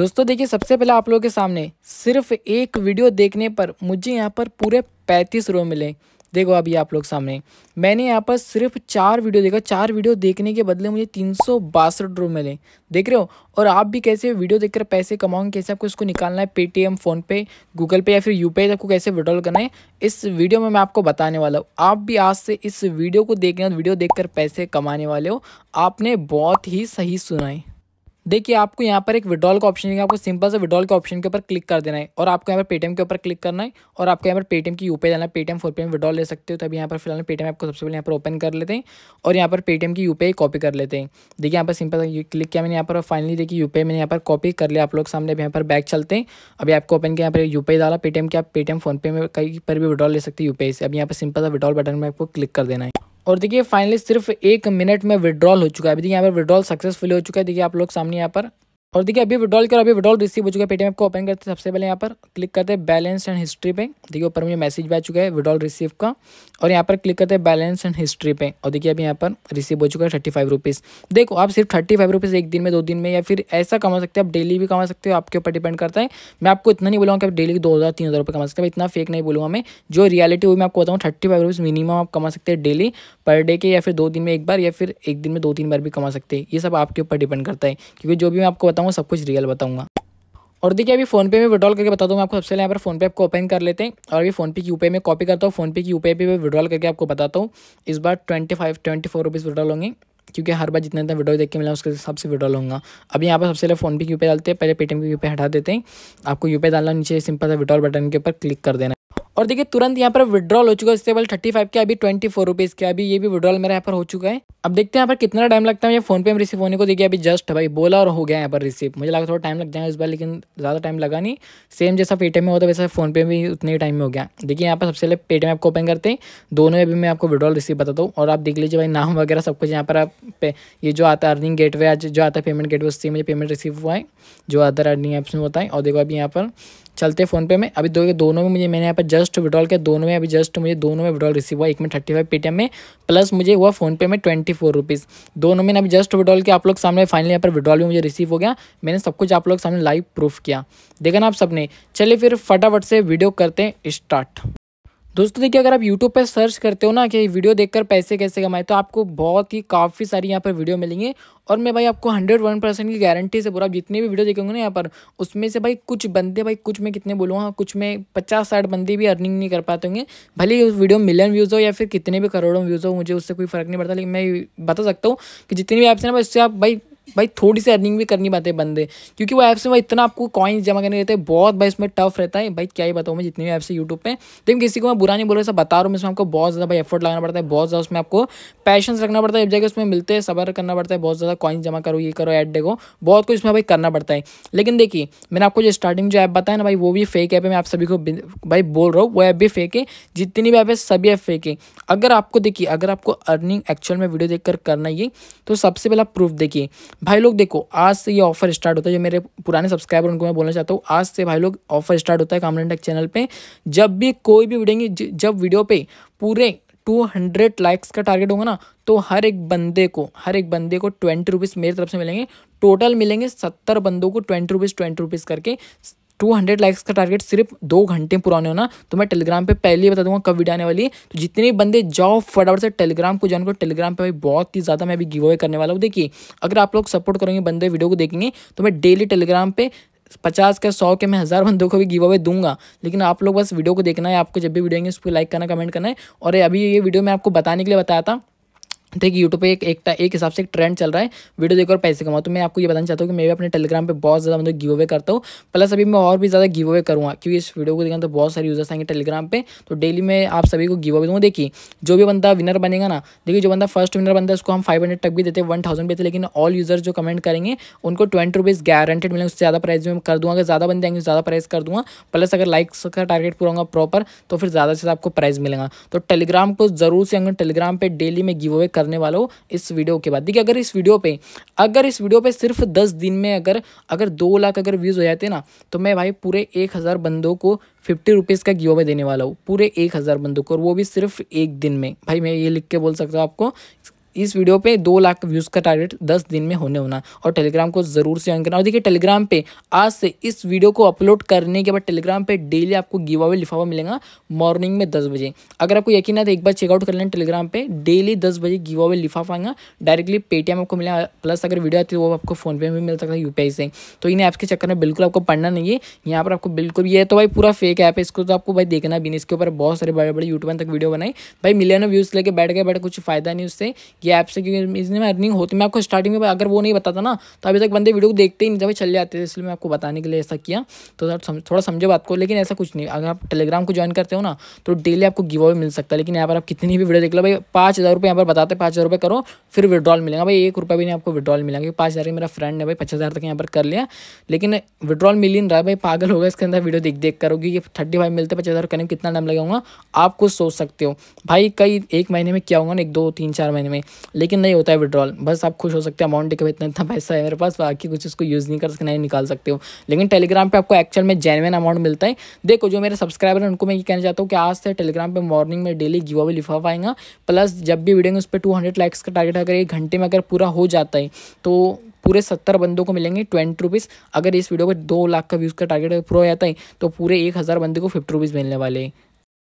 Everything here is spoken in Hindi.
दोस्तों देखिए सबसे पहले आप लोगों के सामने सिर्फ एक वीडियो देखने पर मुझे यहाँ पर पूरे पैंतीस रो मिले देखो अभी आप लोग सामने मैंने यहाँ पर सिर्फ चार वीडियो देखा चार वीडियो देखने के बदले मुझे तीन सौ बासठ रुपये मिले देख रहे हो और आप भी कैसे वीडियो देखकर पैसे कमाओगे कैसे आपको इसको निकालना है पेटीएम फ़ोनपे गूगल पे या फिर यू आपको कैसे विड्रॉल करना है इस वीडियो में मैं आपको बताने वाला हूँ आप भी आज से इस वीडियो को देखने वीडियो देख पैसे कमाने वाले हो आपने बहुत ही सही सुना है देखिए आपको यहाँ पर एक विड्रॉल का ऑप्शन आपको सिंपल से विड्रॉल के ऑप्शन के ऊपर क्लिक कर देना है और आपको यहाँ पर पेटीएम के ऊपर क्लिक करना है और आपको यहाँ पर पेटीएम की यूपीआई जाना है पेटीएम फोर पे विड्रॉल ले सकते हो तो अभी यहाँ पर फिलहाल पेटीएम आपको सबसे पहले यहाँ पर ओपन कर लेते हैं और यहाँ पर पेटीएम की यूपीआई कॉपी कर लेते हैं देखिए यहाँ पर सिंपल क्लिक किया मैंने यहाँ पर फाइनली देखिए यूपीआई मैंने यहाँ पर कॉपी कर लिया आप लोग सामने अभी यहाँ पर बैक चलते हैं अभी आपको ओपन किया यहाँ पर यूपीआई डाला पेटीएम के आप पेटीएम फोनपे में कहीं पर भी विड्रॉल ले सकते हैं यूपीआई से अभी यहाँ पर सिंपल विड्रॉल बटन में आपको क्लिक कर देना है और देखिए फाइनली सिर्फ एक मिनट में विड्रॉल हो चुका है अभी देखिए यहाँ पर विड्रॉल सक्सेसफुली हो चुका है देखिए आप लोग सामने यहाँ पर और देखिए अभी विड्रॉल कर अभी विड्रॉल रिसीव हो चुका है पेटीएम को ओपन करते हैं सबसे पहले यहाँ पर क्लिक करते हैं बैलेंस एंड हिस्ट्री पे देखिए ऊपर मुझे मैसेज भी आ चुका है विड्रॉल रिसीव का और यहाँ पर क्लिक करते हैं बैलेंस एंड हिस्ट्री पे और देखिए अभी यहाँ पर रिसीव हो चुका है थर्टी फाइव रुपीज़ देखो आप सिर्फ थर्टी फाइव रुपीज़ एक दिन में दो दिन में या फिर ऐसा कमा सकते हो आप डेली भी कमा सकते हो आपके ऊपर डिपेंड करता है मैं आपको इतना नहीं बोलूँगा कि आप डेली दो हज़ार तीन हज़ार रुपये कमा सकते हैं इतना फेक नहीं बोलूँगा मैं जो रियलिटी हुई मैं आपको बताऊँ थर्टी फाइव रुपीज़ मिनिमम आप कमा सकते हैं डेली पर डे के या फिर दो दिन में एक बार या फिर एक दिन में दो तीन बार भी कमा सकते हैं ये सब आपके ऊपर डिपेंड करता है क्योंकि जो भी मैं आपको बताऊँगा सब कुछ रियल बताऊँगा और देखिए अभी फोन पे में विड्रॉल करके बता दूँ मैं आपको सबसे पहले यहाँ पर फोन पे आपको ओपन कर लेते हैं और अभी फोन पे की यूपीआई में कॉपी करता हूँ फोन पे की यूपीआई पे विड्रॉल करके आपको बताता हूँ इस बार twenty five twenty four rupees withdrawal होंगे क्योंकि हर बार जितना इतना विड्रॉल देख के मिला उसके हिसाब से विड्रॉल होगा अभी यहाँ पर सबसे पहले फोन पे की यूपीआई डालते हैं पहले पेटीएम की यूपीआई हटा देते हैं आपको यूपीआई डालना नीचे सिंपल सा विड्रॉल बटन के ऊपर क्लिक कर देना और देखिए तुरंत यहाँ पर विड्रॉल हो चुका है इससे पहले थर्टी फाइव के अभी ट्वेंटी फोर रुपीज़ के अभी ये भी विड्रॉल मेरा यहाँ पर हो चुका है अब देखते हैं यहाँ पर कितना टाइम लगता है ये फोन पे में रिसीव होने को देखिए अभी जस्ट भाई बोला और हो गया यहाँ पर रिसीव मुझे लगा थोड़ा टाइम लग जाएगा इस बार लेकिन ज़्यादा टाइम लगा नहीं सेम जैसा पेटीएम में होता है वैसे फोन पे भी उतने ही टाइम में हो गया देखिए यहाँ पर सबसे पहले पेटीएम आपको ओपन करते हैं दोनों में मैं आपको विड्रॉल रिसीव बताता हूँ और आप देख लीजिए भाई नाम वगैरह सब कुछ यहाँ पर आप ये जो आता है अर्निंग गेट वे जो आता है पेमेंट गेट वे उससे मुझे पेमेंट रिसीव हुआ है जो अदर अर्निंग ऐप्स में होता है और देखो अभी यहाँ पर चलते फ़ोन पे में अभी दो के दोनों में मुझे मैंने यहाँ पर जस्ट विड्रॉल किया दोनों में अभी जस्ट मुझे दोनों में विड्रॉल रिसीव हुआ एक में थर्टी फाइव पेटीएम में प्लस मुझे हुआ फ़ोनपे में ट्वेंटी फोर रुपीज़ दोनों में अभी जस्ट विड्रॉल किया आप लोग सामने फाइनली यहाँ पर विड्रॉल भी मुझे रिसीव हो गया मैंने सब कुछ आप लोग सामने लाइव प्रूफ किया देखा ना आप सबने चलिए फिर फटाफट से वीडियो करते हैं स्टार्ट दोस्तों देखिए अगर आप YouTube पर सर्च करते हो ना कि वीडियो देखकर पैसे कैसे कमाए तो आपको बहुत ही काफ़ी सारी यहाँ पर वीडियो मिलेंगे और मैं भाई आपको हंड्रेड वन परसेंट की गारंटी से बोला आप जितनी भी वीडियो देखेंगे ना यहाँ पर उसमें से भाई कुछ बंदे भाई कुछ मैं कितने बोलूँगा हाँ, कुछ में पचास साठ बंदे भी अर्निंग नहीं कर पाते होंगे भले ही उस वीडियो मिलियन व्यूज़ हो या फिर कितने भी करोड़ों व्यूज़ हो मुझे उससे कोई फ़र्क नहीं पड़ता लेकिन मैं बता सकता हूँ कि जितनी भी ऐप्स हैं ना भाई उससे आप भाई भाई थोड़ी सी अर्निंग भी करनी पाते बंदे क्योंकि वो ऐप्स में भाई इतना आपको कॉइन्स जमा करने रहते हैं बहुत भाई इसमें टफ रहता है भाई क्या ही बताऊँ मैं जितनी भी ऐप्स है यूट्यूब पर लेकिन किसी को मैं बुरा नहीं बोल रहा सब बता रहा हूँ इसमें आपको बहुत ज़्यादा भाई एफर्ट लगाना पड़ता है बहुत ज़्यादा उसमें आपको पैशन रखना पड़ता है एक जगह उसमें मिलते हैं सबर करना पड़ता है बहुत ज़्यादा कॉइन्स जमा करो ये करो ऐड देखो बहुत कुछ इसमें भाई करना पड़ता है लेकिन देखिए मैंने आपको जो स्टार्टिंग जो ऐप बताया ना भाई वो भी फेक ऐप है मैं आप सभी को भाई बोल रहा हूँ वो ऐप भी फेक है जितनी भी ऐप है सभी ऐप फेक है अगर आपको देखिए अगर आपको अर्निंग एक्चुअल में वीडियो देखकर करना ही तो सबसे पहला प्रूफ देखिए भाई लोग देखो आज से ये ऑफर स्टार्ट होता है जो मेरे पुराने सब्सक्राइबर उनको मैं बोलना चाहता हूँ आज से भाई लोग ऑफर स्टार्ट होता है कामरन टेक चैनल पे जब भी कोई भी वीडियो जब वीडियो पे पूरे टू हंड्रेड लाइक्स का टारगेट होगा ना तो हर एक बंदे को हर एक बंदे को ट्वेंटी रुपीज़ मेरी तरफ से मिलेंगे टोटल मिलेंगे सत्तर बंदों को ट्वेंटी रुपीज़ ट्वेंटी रुपीज़ करके टू हंड्रेड लाइक्स का टारगेट सिर्फ दो घंटे पुराने होना तो मैं टेलीग्राम पे पहले ही बता दूंगा कब वीडियो आने वाली तो जितने बंदे जाओ फटाफट से टेलीग्राम को जानको करो टेलीग्राम पे भाई बहुत ही ज़्यादा मैं अभी गिव अवे करने वाला हूँ देखिए अगर आप लोग सपोर्ट करेंगे बंदे वीडियो को देखेंगे तो मैं डेली टेलीग्राम पे पचास के सौ के मैं हज़ार बंदों को भी गिव अवे दूंगा लेकिन आप लोग बस वीडियो को देखना है आपको जब भी वीडियो आएंगे उसको लाइक करना कमेंट करना है और अभी ये वीडियो मैं आपको बताने के लिए बताया था देखिए यूट्यूब पे एक एक, एक हिसाब से एक ट्रेंड चल रहा है वीडियो देखो और पैसे कमाओ तो मैं आपको ये बताना चाहता हूँ कि मैं भी अपने टेलीग्राम पे बहुत ज़्यादा मतलब गिव अवे करता हूँ प्लस अभी मैं और भी ज़्यादा गिव अवे करूँगा क्योंकि इस वीडियो को देखना तो बहुत सारे यूजर्स आएंगे टेलीग्राम पर तो डेली मैं आप सभी को गिव अवे दूँगा देखिए जो भी बंदा विनर बनेगा ना देखिए जो बंदा फर्स्ट विनर बनता है उसको हम फाइव हंड्रेड तक भी देते हैं वन थाउजेंड भी देते लेकिन ऑल यूजर्स जो कमेंट करेंगे उनको ट्वेंटी रुपीज़ गारंटेड मिलेंगे उससे ज़्यादा प्राइस में कर दूँगा अगर ज़्यादा बंदे आएंगे ज़्यादा प्राइस कर दूँगा प्लस अगर लाइक्स का टारगेट पूरा होगा प्रॉपर तो फिर ज़्यादा से ज़्यादा आपको प्राइज़ मिलेगा तो टेलीग्राम को जरूर से टेलीग्राम पर डेली में गिव अवे करने वाला हूँ इस वीडियो के बाद देखिए अगर इस वीडियो पे अगर इस वीडियो पे सिर्फ दस दिन में अगर अगर दो लाख अगर व्यूज़ हो जाते ना तो मैं भाई पूरे एक हज़ार बंदों को फिफ्टी रुपीज़ का गिव में देने वाला हूँ पूरे एक हज़ार बंदों को और वो भी सिर्फ एक दिन में भाई मैं ये लिख के बोल सकता हूँ आपको इस वीडियो पे दो लाख व्यूज़ का टारगेट दस दिन में होने होना और टेलीग्राम को ज़रूर से ज्वाइन करना और देखिए टेलीग्राम पे आज से इस वीडियो को अपलोड करने के बाद टेलीग्राम पे डेली आपको गिव अवे लिफाफा मिलेगा मॉर्निंग में दस बजे अगर आपको यकीन है तो एक बार चेकआउट कर लेना टेलीग्राम पे डेली दस बजे गिव अवे लिफाफा आएगा डायरेक्टली पेटीएम आपको मिलेगा प्लस अगर वीडियो आती है वो आपको फोनपे में मिल सकता है यू से तो इन ऐप्स के चक्कर में बिल्कुल आपको पढ़ना नहीं है यहाँ पर आपको बिल्कुल ये तो भाई पूरा फेक ऐप है इसको तो आपको भाई देखना भी नहीं इसके ऊपर बहुत सारे बड़े बड़े यूट्यूबर तक वीडियो बनाए भाई मिलियन व्यूज़ लेके बैठ गए बट कुछ फ़ायदा नहीं उससे ये ऐप से क्योंकि इसमें अर्निंग होती मैं आपको स्टार्टिंग में अगर वो नहीं बताता ना तो अभी तक बंदे वीडियो को देखते ही नहीं थे चले जाते थे इसलिए मैं आपको बताने के लिए ऐसा किया तो थोड़ा समझो बात को लेकिन ऐसा कुछ नहीं अगर आप टेलीग्राम को ज्वाइन करते हो ना तो डेली आपको गिव अवे मिल सकता है लेकिन यहाँ पर आप कितनी भी वीडियो देख लो भाई पाँच हज़ार रुपये यहाँ पर बताते पाँच हज़ार रुपये करो फिर विड्रॉल मिलेगा भाई एक रुपये भी नहीं आपको विड्रॉल मिलेगा क्योंकि पाँच हज़ार मेरा फ्रेंड है भाई पचास हज़ार तक यहाँ पर कर लिया लेकिन विड्रॉल मिल ही नहीं रहा भाई पागल होगा इसके अंदर वीडियो देख देख करोगे क्योंकि थर्टी फाइव मिलते पचास हज़ार करने में कितना टाइम लगाऊंगा आप कुछ सोच सकते हो भाई कई एक महीने में क्या होगा ना एक दो तीन चार महीने में लेकिन नहीं होता है विड्रॉल बस आप खुश हो सकते हैं अमाउंट देखो इतना इतना पैसा है मेरे पास बाकी कुछ इसको यूज़ नहीं कर सकते नहीं निकाल सकते हो लेकिन टेलीग्राम पर आपको एक्चुअल में जेनवन अमाउंट मिलता है देखो जो मेरे सब्सक्राइबर हैं उनको मैं ये कहना चाहता हूँ कि आज से टेलीग्राम पर मॉर्निंग में डेली गिवा भी लिफाफ आएगा प्लस जब भी वीडियो उस पर टू हंड्रेड लाइक्स का टारगेट अगर एक घंटे में अगर पूरा हो जाता है तो पूरे सत्तर बंदों को मिलेंगे ट्वेंटी रुपीज़ अगर इस वीडियो पर दो लाख का व्यूज़ का टारगेट पूरा हो जाता है तो पूरे एक हज़ार बंदे को फिफ्टी रुपीज़ मिलने वाले हैं